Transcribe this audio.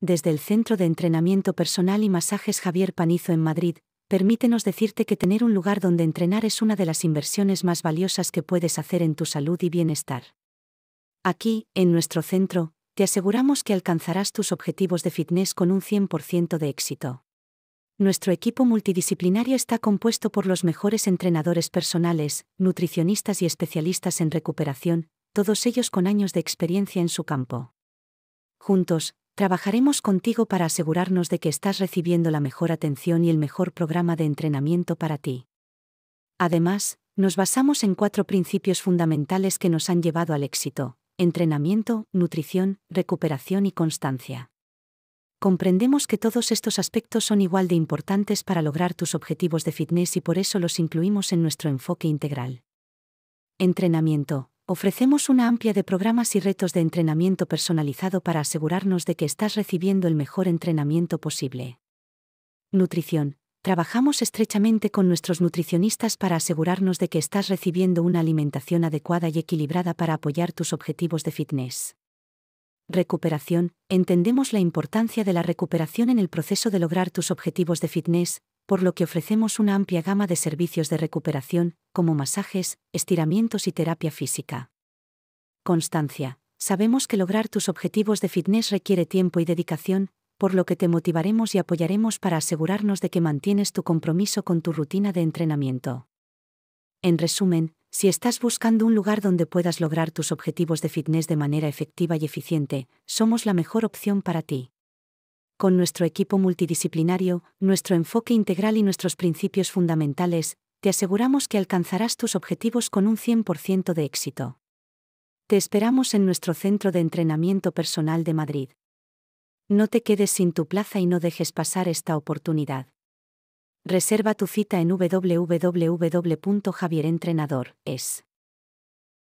desde el Centro de Entrenamiento Personal y Masajes Javier Panizo en Madrid, permítenos decirte que tener un lugar donde entrenar es una de las inversiones más valiosas que puedes hacer en tu salud y bienestar. Aquí, en nuestro centro, te aseguramos que alcanzarás tus objetivos de fitness con un 100% de éxito. Nuestro equipo multidisciplinario está compuesto por los mejores entrenadores personales, nutricionistas y especialistas en recuperación, todos ellos con años de experiencia en su campo. Juntos, Trabajaremos contigo para asegurarnos de que estás recibiendo la mejor atención y el mejor programa de entrenamiento para ti. Además, nos basamos en cuatro principios fundamentales que nos han llevado al éxito, entrenamiento, nutrición, recuperación y constancia. Comprendemos que todos estos aspectos son igual de importantes para lograr tus objetivos de fitness y por eso los incluimos en nuestro enfoque integral. Entrenamiento, ofrecemos una amplia de programas y retos de entrenamiento personalizado para asegurarnos de que estás recibiendo el mejor entrenamiento posible. Nutrición. Trabajamos estrechamente con nuestros nutricionistas para asegurarnos de que estás recibiendo una alimentación adecuada y equilibrada para apoyar tus objetivos de fitness. Recuperación. Entendemos la importancia de la recuperación en el proceso de lograr tus objetivos de fitness, por lo que ofrecemos una amplia gama de servicios de recuperación, como masajes, estiramientos y terapia física. Constancia. Sabemos que lograr tus objetivos de fitness requiere tiempo y dedicación, por lo que te motivaremos y apoyaremos para asegurarnos de que mantienes tu compromiso con tu rutina de entrenamiento. En resumen, si estás buscando un lugar donde puedas lograr tus objetivos de fitness de manera efectiva y eficiente, somos la mejor opción para ti. Con nuestro equipo multidisciplinario, nuestro enfoque integral y nuestros principios fundamentales, te aseguramos que alcanzarás tus objetivos con un 100% de éxito. Te esperamos en nuestro centro de entrenamiento personal de Madrid. No te quedes sin tu plaza y no dejes pasar esta oportunidad. Reserva tu cita en www.javierentrenador.es.